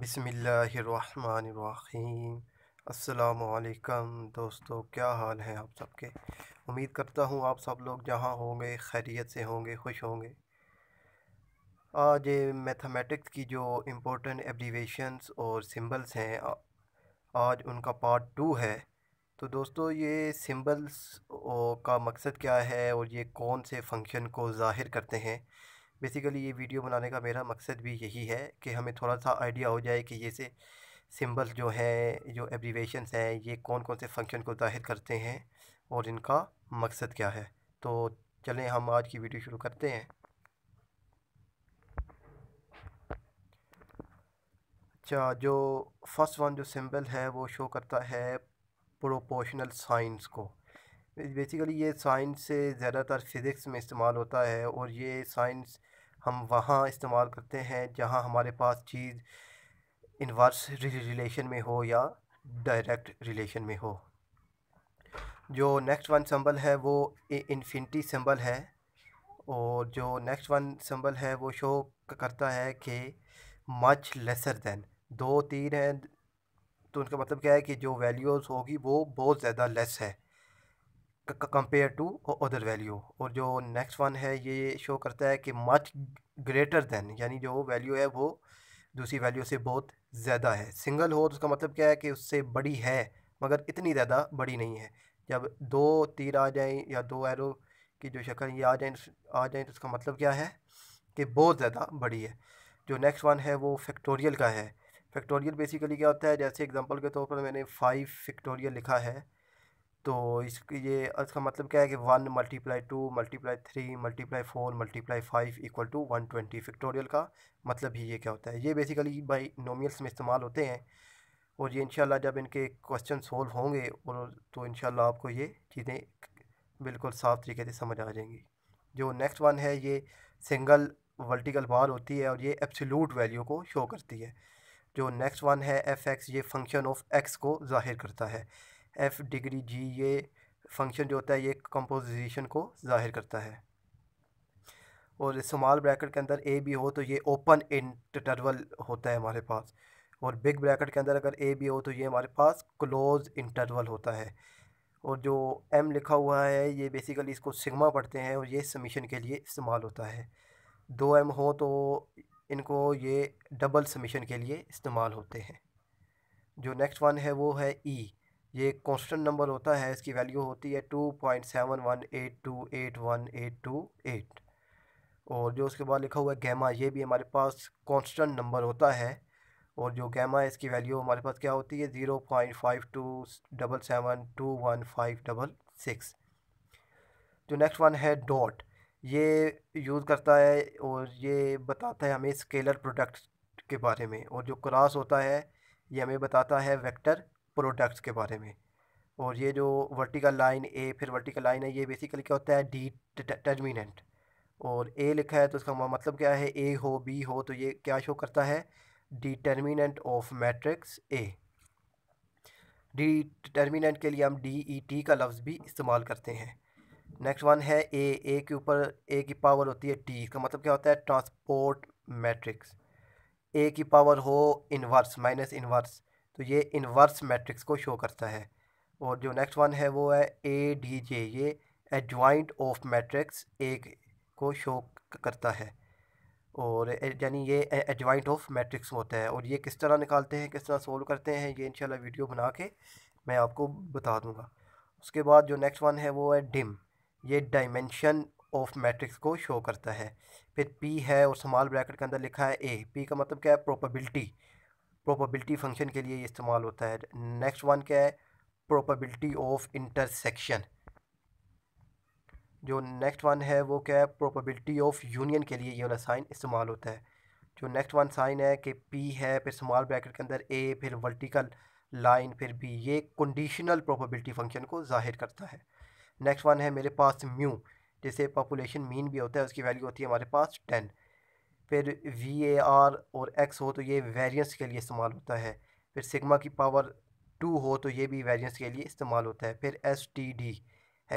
बिसमीम् असलकम दोस्तों क्या हाल है आप सबके उम्मीद करता हूँ आप सब लोग जहाँ होंगे खैरियत से होंगे खुश होंगे आज मैथमेटिक्स की जो इम्पोर्टेंट एब्रीवेशंस और सिंबल्स हैं आज उनका पार्ट टू है तो दोस्तों ये सिंबल्स का मकसद क्या है और ये कौन से फंक्शन को ज़ाहिर करते हैं बेसिकली ये वीडियो बनाने का मेरा मकसद भी यही है कि हमें थोड़ा सा आइडिया हो जाए कि ये से सिम्बल जो हैं जो एब्रीवेशंस हैं ये कौन कौन से फंक्शन को जाहिर करते हैं और इनका मकसद क्या है तो चलें हम आज की वीडियो शुरू करते हैं अच्छा जो फर्स्ट वन जो सिंबल है वो शो करता है प्रोपोर्शनल साइंस को बेसिकली ये साइंस से ज़्यादातर फिज़िक्स में इस्तेमाल होता है और ये साइंस हम वहाँ इस्तेमाल करते हैं जहाँ हमारे पास चीज़ इनवर्स रिलेशन में हो या डायरेक्ट रिलेशन में हो जो नेक्स्ट वन सिंबल है वो इन्फिनिटी सिंबल है और जो नेक्स्ट वन सिंबल है वो शो करता है कि मच लेसर दैन दो तीन हैं तो उनका मतलब क्या है कि जो वैल्यूज़ होगी वो बहुत ज़्यादा लेस है कंपेयर टू अदर वैल्यू और जो नेक्स्ट वन है ये शो करता है कि मच ग्रेटर दैन यानी जो वैल्यू है वो दूसरी वैल्यू से बहुत ज़्यादा है सिंगल हो तो उसका मतलब क्या है कि उससे बड़ी है मगर इतनी ज़्यादा बड़ी नहीं है जब दो तीर आ जाएँ या दो एरो की जो शक्ल ये आ जाए आ जाए तो उसका मतलब क्या है कि बहुत ज़्यादा बड़ी है जो नेक्स्ट वन है वो फैक्टोरियल का है फैक्टोरियल बेसिकली क्या होता है जैसे एग्जांपल के तौर पर मैंने फाइव फैक्टोरियल लिखा है तो इस ये इसका मतलब क्या है कि one multiply two multiply three multiply four multiply five equal to one twenty factorial का मतलब ही ये क्या होता है ये बेसिकली बाई नोमियल्स में इस्तेमाल होते हैं और ये इंशाल्लाह जब इनके क्वेश्चन सोल्व होंगे और तो इंशाल्लाह आपको ये चीज़ें बिल्कुल साफ तरीके से समझ आ जाएंगी जो नेक्स्ट वन है ये सिंगल वर्टिकल बार होती है और ये एप्सलूट वैल्यू को शो करती है जो नेक्स्ट वन है एफ एक्स ये फंक्शन ऑफ एक्स को ज़ाहिर करता है एफ़ डिग्री जी ये फंक्शन जो होता है ये कंपोजिशन को ज़ाहिर करता है और स्मॉल ब्रैकेट के अंदर ए भी हो तो ये ओपन इंटरवल होता है हमारे पास और बिग ब्रैकेट के अंदर अगर ए भी हो तो ये हमारे पास क्लोज इंटरवल होता है और जो एम लिखा हुआ है ये बेसिकली इसको सिग्मा पढ़ते हैं और ये समीशन के लिए इस्तेमाल होता है दो एम हो तो इनको ये डबल समीशन के लिए इस्तेमाल होते हैं जो नेक्स्ट वन है वो है ई e. ये एक कॉन्स्टेंट नंबर होता है इसकी वैल्यू होती है two point seven one eight two eight one eight two eight और जो उसके बाद लिखा हुआ है गैमा ये भी हमारे पास कॉन्स्टेंट नंबर होता है और जो गैमा है इसकी वैल्यू हमारे पास क्या होती है zero point five two double seven two one five double six जो नेक्स्ट वन है डॉट ये यूज़ करता है और ये बताता है हमें स्केलर प्रोडक्ट के बारे में और जो क्रॉस होता है ये हमें बताता है वेक्टर प्रोडक्ट्स के बारे में और ये जो वर्टिकल लाइन ए फिर वर्टिकल लाइन है ये बेसिकली क्या होता है डी टर्मिनेंट और ए लिखा है तो इसका मतलब क्या है ए हो बी हो तो ये क्या शो करता है determinant of matrix A determinant के लिए हम डी ई टी का लफ्ज़ भी इस्तेमाल करते हैं नेक्स्ट वन है ए ए के ऊपर ए की पावर होती है टी का मतलब क्या होता है ट्रांसपोर्ट मैट्रिक्स ए की पावर हो इनवर्स माइनस इनवर्स तो ये इनवर्स मैट्रिक्स को शो करता है और जो नेक्स्ट वन है वो है ए डी जे ये एडवाइंट ऑफ मैट्रिक्स एक को शो करता है और यानी ये एडवाइंट ऑफ मैट्रिक्स होता है और ये किस तरह निकालते हैं किस तरह सोल्व करते हैं ये इंशाल्लाह वीडियो बना के मैं आपको बता दूंगा उसके बाद जो नेक्स्ट वन है वो है डिम ये डायमेंशन ऑफ मैट्रिक्स को शो करता है फिर पी है और स्मॉल ब्रैकेट के अंदर लिखा है ए पी का मतलब क्या है प्रोबेबिलिटी प्रोबेबिलिटी फंक्शन के लिए इस्तेमाल होता है नेक्स्ट वन क्या है प्रोबेबिलिटी ऑफ इंटरसेक्शन जो नेक्स्ट वन है वो क्या है प्रोबेबिलिटी ऑफ यूनियन के लिए ये वाला साइन इस्तेमाल होता है जो नेक्स्ट वन साइन है कि पी है फिर स्मॉल ब्रैकेट के अंदर ए फिर वर्टिकल लाइन फिर बी ये कंडीशनल प्रोबेबिलिटी फंक्शन को जाहिर करता है नेक्स्ट वन है मेरे पास म्यू जैसे पॉपुलेशन मीन भी होता है उसकी वैल्यू होती है हमारे पास टेन फिर वी ए आर और एक्स हो तो ये वेरियंस के लिए इस्तेमाल होता है फिर सिग्मा की पावर टू हो तो ये भी वेरियंस के लिए इस्तेमाल होता है फिर एस टी डी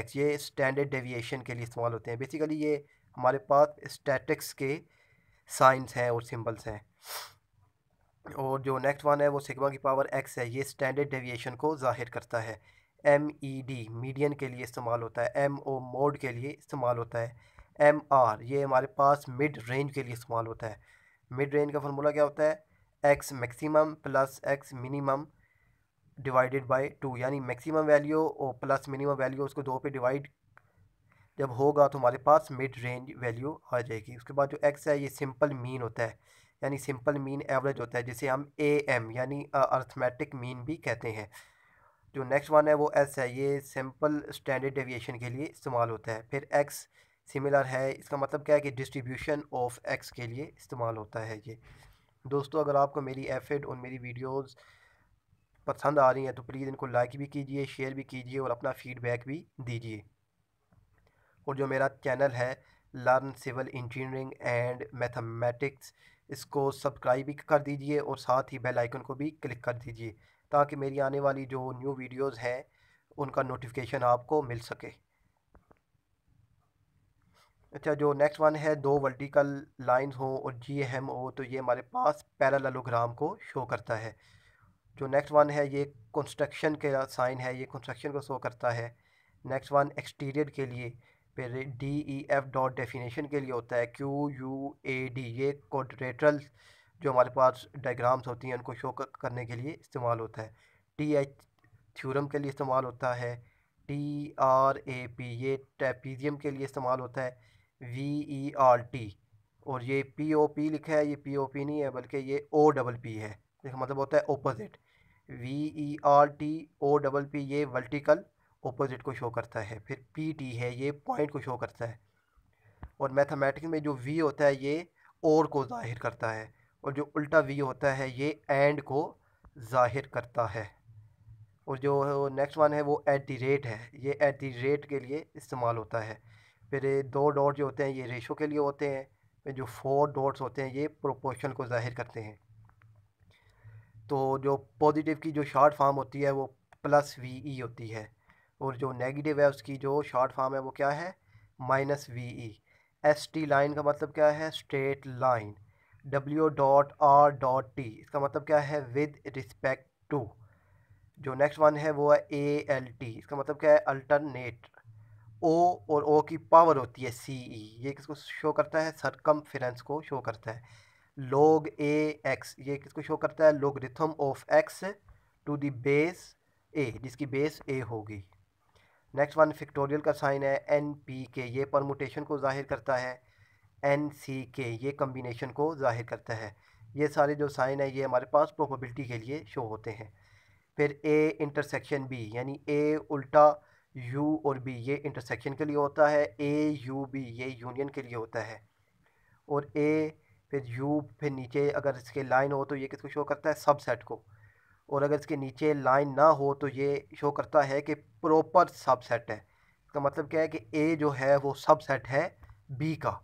एक्स ये स्टैंडर्ड डेविएशन के लिए इस्तेमाल होते हैं बेसिकली ये हमारे पास स्टैटिक्स के साइंस हैं और सिंबल्स हैं और जो नेक्स्ट वन है वो सिग्मा की पावर एक्स है ये स्टैंडर्ड डेविएशन को जाहिर करता है एम ई डी मीडियन के लिए इस्तेमाल होता है एम ओ मोड के लिए इस्तेमाल होता है एम आर ये हमारे पास मिड रेंज के लिए इस्तेमाल होता है मिड रेंज का फार्मूला क्या होता है X maximum plus X minimum divided by two यानी मैक्सिमम वैल्यू और प्लस मिनिमम वैल्यू उसको दो पे डिवाइड जब होगा तो हमारे पास मिड रेंज वैल्यू आ जाएगी उसके बाद जो एक्स है ये सिंपल मीन होता है यानी सिंपल मीन एवरेज होता है जिसे हम ए एम यानी अर्थमेटिक मीन भी कहते हैं जो नेक्स्ट वन है वो एस है ये सिंपल स्टैंडर्ड डेविएशन के लिए इस्तेमाल होता है फिर एक्स सिमिलर है इसका मतलब क्या है कि डिस्ट्रीब्यूशन ऑफ एक्स के लिए इस्तेमाल होता है ये दोस्तों अगर आपको मेरी एफिड और मेरी वीडियोस पसंद आ रही हैं तो प्लीज़ इनको लाइक भी कीजिए शेयर भी कीजिए और अपना फीडबैक भी दीजिए और जो मेरा चैनल है learn civil engineering and mathematics इसको सब्सक्राइब भी कर दीजिए और साथ ही बेल आइकन को भी क्लिक कर दीजिए ताकि मेरी आने वाली जो न्यू वीडियोज़ हैं उनका नोटिफिकेशन आपको मिल सके अच्छा जो नेक्स्ट वन है दो वर्टिकल लाइंस हो और जी एम हो तो ये हमारे पास पैरालोग्राम को शो करता है जो नेक्स्ट वन है ये कंस्ट्रक्शन का साइन है ये कंस्ट्रक्शन को शो करता है नेक्स्ट वन एक्सटीरियर के लिए फिर D E F dot definition के लिए होता है क्यू यू ए डी ये कोडरेटरल जो हमारे पास डायग्राम्स होती हैं उनको शो करने के लिए इस्तेमाल होता है टी एच थ्योरम के लिए इस्तेमाल होता है टी आर ए पी ये ट्रेपीजियम के लिए इस्तेमाल होता है वी ई आर टी और ये पी ओ पी लिखा है ये पी ओ पी नहीं है बल्कि ये ओ डबल पी है इसका मतलब होता है opposite V E R T O double P ये वर्टिकल ओपोजिट को शो करता है फिर पी टी है ये पॉइंट को शो करता है और मैथमेटिक्स में जो वी होता है ये और को ज़ाहिर करता है और जो उल्टा वी होता है ये एंड को ज़ाहिर करता है और जो नेक्स्ट वन है वो एट दी रेट है ये एट दी रेट के लिए इस्तेमाल होता है फिर दो डॉट जो होते हैं ये रेशो के लिए होते हैं फिर जो फोर डॉट्स होते हैं ये प्रोपोर्शन को जाहिर करते हैं तो जो पॉजिटिव की जो शॉर्ट फॉर्म होती है वो प्लस वी ई e होती है और जो नेगेटिव है उसकी जो शॉर्ट फॉर्म है वो क्या है minus V E S T line का मतलब क्या है straight line W dot R dot T इसका मतलब क्या है विद रिस्पेक्ट टू जो नेक्स्ट वन है वो है ए एल टी इसका मतलब क्या है अल्टरनेट ओ और ओ की पावर होती है सी ई ये किसको शो करता है सरकम को शो करता है लोग ए एक्स ये किसको शो करता है logarithm of X to the base A जिसकी बेस ए होगी नेक्स्ट वन फिक्टोरियल का साइन है एन पी के ये परमोटेशन को जाहिर करता है एन सी के ये कम्बिनेशन को जाहिर करता है ये सारे जो साइन है ये हमारे पास प्रोबेबिलिटी के लिए शो होते हैं फिर ए इंटरसेक्शन बी यानी ए उल्टा यू और बी ये इंटरसेक्शन के लिए होता है ए यू बी ये यूनियन के लिए होता है और ए फिर यू फिर नीचे अगर इसके लाइन हो तो ये किसको शो करता है सबसेट को और अगर इसके नीचे लाइन ना हो तो ये शो करता है कि प्रॉपर सबसेट है इसका मतलब क्या है कि ए जो है वो सबसेट है बी का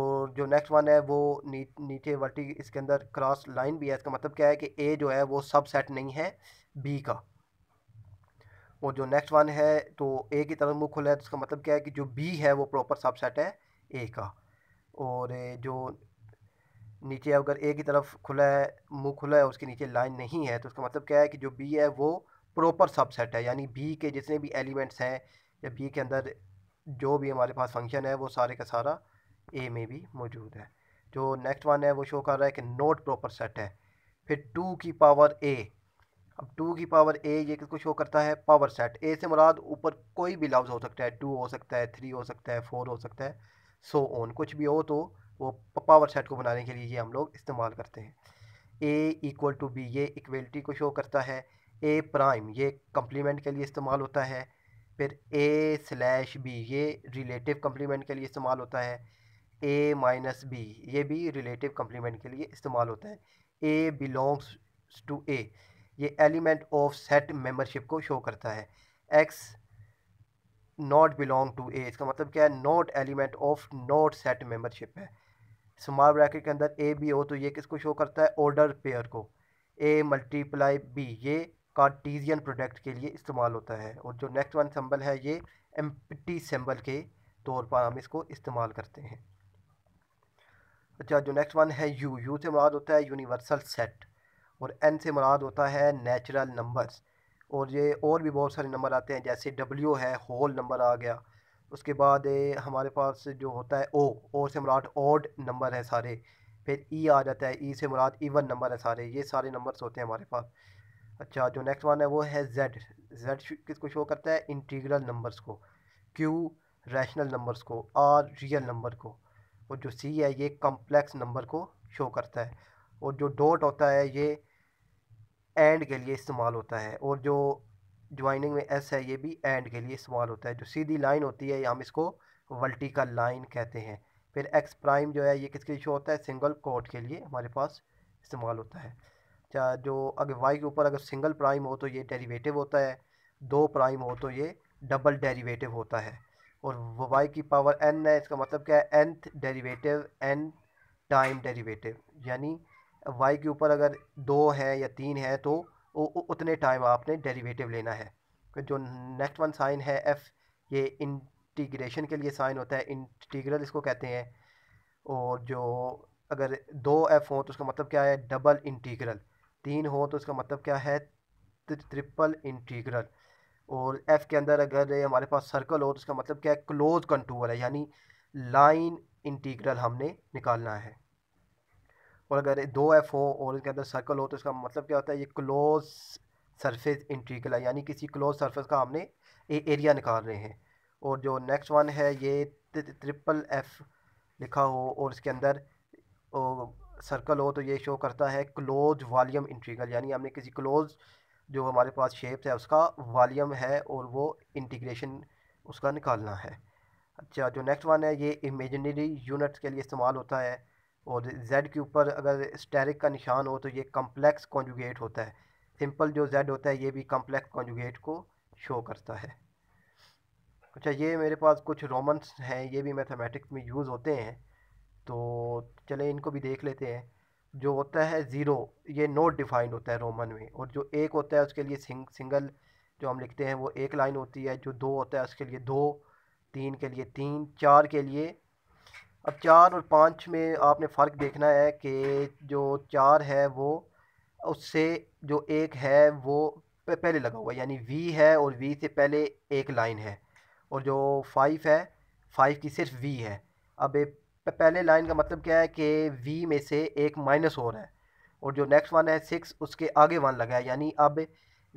और जो नेक्स्ट वन है वो नी, नीचे वर्टी इसके अंदर क्रॉस लाइन भी है इसका मतलब क्या है कि ए जो है वो सबसेट नहीं है बी का और जो नेक्स्ट वन है तो ए की तरफ मुँह खुला है तो उसका मतलब क्या है कि जो बी है वो प्रॉपर सबसेट है ए का और जो नीचे अगर ए की तरफ खुला है मुँह खुला है उसके नीचे लाइन नहीं है तो उसका मतलब क्या है कि जो बी है वो प्रॉपर सबसेट है यानी बी के जितने भी एलिमेंट्स हैं या बी के अंदर जो भी हमारे पास फंक्शन है वो सारे का सारा ए में भी मौजूद है जो नेक्स्ट वन है वो शो कर रहा है कि नोट प्रॉपर सेट है फिर टू की पावर ए अब टू की पावर ए ये किसको शो करता है पावर सेट ए से मुराद ऊपर कोई भी लफ्ज़ हो सकता है टू हो सकता है थ्री हो सकता है फोर हो सकता है सो ऑन कुछ भी हो तो वो पावर सेट को बनाने के लिए ये हम लोग इस्तेमाल करते हैं ए इक्वल टू बी ये इक्वलिटी को शो करता है ए प्राइम ये कम्प्लीमेंट के लिए इस्तेमाल होता है फिर ए स्लैश बी ये रिलेटिव कम्प्लीमेंट के लिए इस्तेमाल होता है ए माइनस बी ये भी रिलेटिव कम्प्लीमेंट के लिए इस्तेमाल होता है ए बिलोंग्स टू ए ये एलिमेंट ऑफ सेट मेंबरशिप को शो करता है X not belong to A इसका मतलब क्या है not element of not set membership है स्मॉल ब्रैकेट के अंदर ए बी हो तो ये किसको शो करता है ऑर्डर पेयर को ए मल्टीप्लाई बी ये कार्टीजियन प्रोडक्ट के लिए इस्तेमाल होता है और जो नेक्स्ट वन सिंबल है ये एम्पटी सिंबल के तौर पर हम इसको इस्तेमाल करते हैं अच्छा जो नेक्स्ट वन है यू यू से मुराद होता है यूनिवर्सल सेट और एन से मुराद होता है नेचुरल नंबर्स और ये और भी बहुत सारे नंबर आते हैं जैसे डब्ल्यू है होल नंबर आ गया उसके बाद हमारे पास जो होता है ओ ओ से मुराद ऑड नंबर है सारे फिर ई e आ जाता है ई e से मुराद इवन नंबर है सारे ये सारे नंबर्स होते हैं हमारे पास अच्छा जो नेक्स्ट वन है वो है जेड जेड किसको शो करता है इंटीग्रल नंबर्स को क्यू रैशनल नंबर्स को आर रियल नंबर को और जो सी है ये कम्प्लेक्स नंबर को शो करता है और जो डॉट होता है ये एंड के लिए इस्तेमाल होता है और जो ज्वाइनिंग में एस है ये भी एंड के लिए इस्तेमाल होता है जो सीधी लाइन होती है हम इसको वल्टिकल लाइन कहते हैं फिर एक्स प्राइम जो है ये किसके लिए शो होता है सिंगल कोट के लिए हमारे पास इस्तेमाल होता है चाहे अच्छा, जो अगर वाई के ऊपर अगर सिंगल प्राइम हो तो ये डेरिवेटिव होता है दो प्राइम हो तो ये डबल डेरिवेटिव होता है और वाई की पावर एन है इसका मतलब क्या है nth derivative N time derivative यानी वाई के ऊपर अगर दो है या तीन है तो उ, उ, उतने टाइम आपने डेरिवेटिव लेना है जो नेक्स्ट वन साइन है एफ़ ये इंटीग्रेशन के लिए साइन होता है इंटीग्रल इसको कहते हैं और जो अगर दो एफ़ हों तो उसका मतलब क्या है डबल इंटीग्रल तीन तो मतलब हो तो उसका मतलब क्या है ट्रिपल इंटीग्रल और एफ़ के अंदर अगर हमारे पास सर्कल हो तो उसका मतलब क्या है क्लोज कंटूर है यानी लाइन इंटीग्रल हमने निकालना है और अगर दो एफ हो और इसके अंदर सर्कल हो तो इसका मतलब क्या होता है ये क्लोज सरफेस इंट्रीकल है यानी किसी क्लोज सरफेस का हमने ए, एरिया निकाल रहे हैं और जो नेक्स्ट वन है ये ट्रिपल एफ लिखा हो और इसके अंदर सर्कल हो तो ये शो करता है क्लोज वॉल्यूम इंट्रीकल यानी हमने किसी क्लोज जो हमारे पास शेप है उसका वॉल्यूम है और वो इंटीग्रेशन उसका निकालना है अच्छा जो नेक्स्ट वन है ये इमेजनरी यूनिट्स के लिए इस्तेमाल होता है और जेड के ऊपर अगर स्टेरिक का निशान हो तो ये कम्प्लेक्स कॉन्जुगेट होता है सिंपल जो जेड होता है ये भी कम्प्लेक्स कॉन्जुगेट को शो करता है अच्छा ये मेरे पास कुछ रोमन्स हैं ये भी मैथमेटिक्स में यूज़ होते हैं तो चले इनको भी देख लेते हैं जो होता है ज़ीरो ये नोट डिफाइंड होता है रोमन में और जो एक होता है उसके लिए सिंग, सिंगल जो हम लिखते हैं वो एक लाइन होती है जो दो होता है उसके लिए दो तीन के लिए तीन चार के लिए अब चार और पाँच में आपने फ़र्क देखना है कि जो चार है वो उससे जो एक है वो पहले लगा हुआ यानी वी है और वी से पहले एक लाइन है और जो फाइव है फाइव की सिर्फ वी है अब पहले लाइन का मतलब क्या है कि वी में से एक माइनस हो रहा है और जो नेक्स्ट वन है सिक्स उसके आगे वन लगा है यानी अब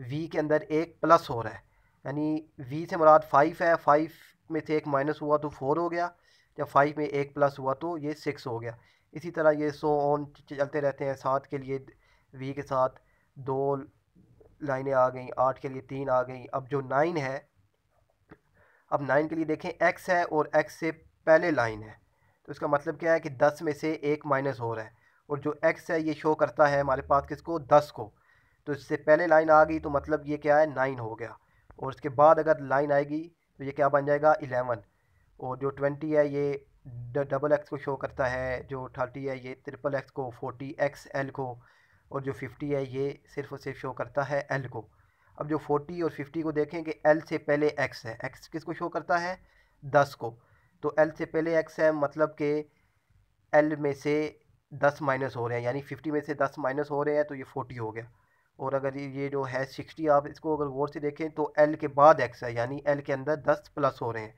वी के अंदर एक प्लस हो रहा है यानी वी से मुराद फाइव है फाइव में से एक माइनस हुआ तो फोर हो गया जब फाइव में एक प्लस हुआ तो ये सिक्स हो गया इसी तरह ये सो ऑन चलते रहते हैं सात के लिए वी के साथ दो लाइनें आ गई आठ के लिए तीन आ गई अब जो नाइन है अब नाइन के लिए देखें एक्स है और एक्स से पहले लाइन है तो इसका मतलब क्या है कि दस में से एक माइनस हो रहा है और जो एक्स है ये शो करता है हमारे पास किसको दस को तो इससे पहले लाइन आ गई तो मतलब ये क्या है नाइन हो गया और इसके बाद अगर लाइन आएगी तो ये क्या बन जाएगा इलेवन और जो ट्वेंटी है ये डबल एक्स को शो करता है जो थर्टी है ये ट्रिपल एक्स को फोर्टी एक्स एल को और जो फिफ्टी है ये सिर्फ और सिर्फ शो करता है एल को अब जो फोर्टी और फिफ्टी को देखें कि एल से पहले एक्स है एक्स किसको शो करता है दस को तो एल से पहले एक्स है मतलब कि एल में से दस माइनस हो रहे हैं यानी फिफ्टी में से दस माइनस हो रहे हैं तो ये फोर्टी हो गया और अगर ये जो है सिक्सटी आप इसको अगर गौर से देखें तो एल के बाद एक्स है यानी एल के अंदर दस प्लस हो रहे हैं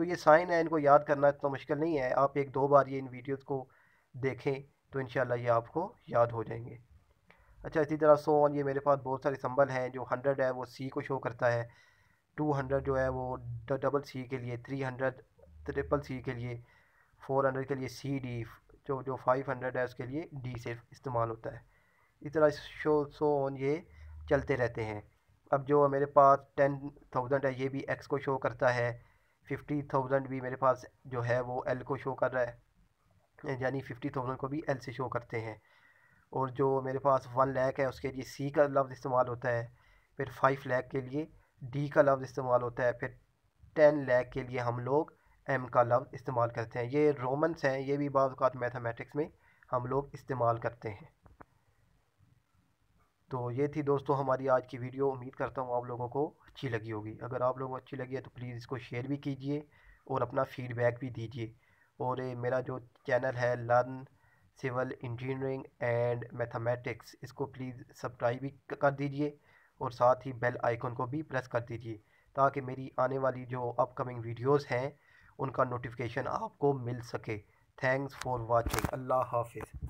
तो ये साइन है इनको याद करना इतना मुश्किल नहीं है आप एक दो बार ये इन वीडियोज़ को देखें तो इन ये आपको याद हो जाएंगे अच्छा इसी तरह सो ऑन ये मेरे पास बहुत सारे संबल हैं जो हंड्रेड है वो सी को शो करता है टू हंड्रेड जो है वो डबल सी के लिए थ्री हंड्रेड ट्रिपल सी के लिए फोर हंड्रेड के लिए सी डी जो जो फाइव हंड्रेड है उसके लिए डी से इस्तेमाल होता है इस तरह शो सो ऑन ये चलते रहते हैं अब जो मेरे पास टेन थाउजेंड है ये भी एक्स को शो करता है फिफ्टी थाउजेंड भी मेरे पास जो है वो एल को शो कर रहा है यानी फिफ्टी थाउजेंड को भी एल से शो करते हैं और जो मेरे पास वन लैख है उसके लिए सी का लफ्ज़ इस्तेमाल होता है फिर फाइव लैख के लिए डी का लफ्ज़ इस्तेमाल होता है फिर टेन लैख के लिए हम लोग एम का लफ्ज़ इस्तेमाल करते हैं ये रोमन्स हैं ये भी बाज़ात मैथमेटिक्स में हम लोग इस्तेमाल करते हैं तो ये थी दोस्तों हमारी आज की वीडियो उम्मीद करता हूँ आप लोगों को अच्छी लगी होगी अगर आप लोगों को अच्छी लगी है तो प्लीज़ इसको शेयर भी कीजिए और अपना फीडबैक भी दीजिए और मेरा जो चैनल है learn civil engineering and mathematics इसको प्लीज़ सब्सक्राइब भी कर दीजिए और साथ ही बेल आइकन को भी प्रेस कर दीजिए ताकि मेरी आने वाली जो अपकमिंग वीडियोस हैं उनका नोटिफिकेशन आपको मिल सके थैंक्स फॉर वाचिंग अल्लाह हाफिज़